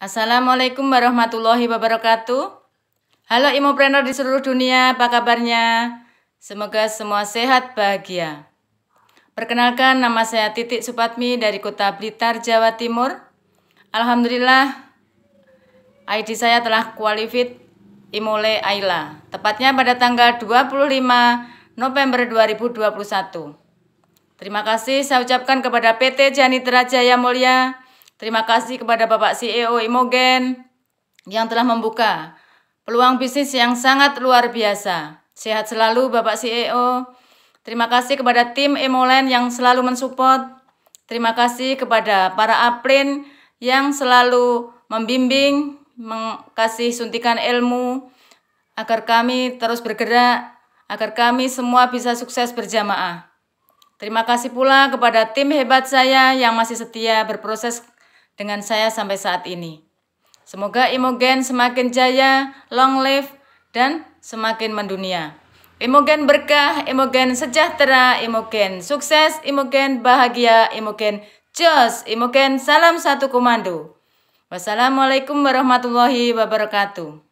Assalamualaikum warahmatullahi wabarakatuh. Halo Imopreneur di seluruh dunia, apa kabarnya? Semoga semua sehat bahagia. Perkenalkan nama saya Titik Supatmi dari Kota Blitar, Jawa Timur. Alhamdulillah ID saya telah qualified Imole Aila, tepatnya pada tanggal 25 November 2021. Terima kasih saya ucapkan kepada PT Janitra Jaya Mulia Terima kasih kepada Bapak CEO Imogen yang telah membuka peluang bisnis yang sangat luar biasa. Sehat selalu Bapak CEO. Terima kasih kepada tim Emolen yang selalu mensupport. Terima kasih kepada para aplin yang selalu membimbing, mengkasih suntikan ilmu agar kami terus bergerak, agar kami semua bisa sukses berjamaah. Terima kasih pula kepada tim hebat saya yang masih setia berproses dengan saya sampai saat ini. Semoga Imogen semakin jaya, long live, dan semakin mendunia. Imogen berkah, Imogen sejahtera, Imogen sukses, Imogen bahagia, Imogen jos, Imogen salam satu komando. Wassalamualaikum warahmatullahi wabarakatuh.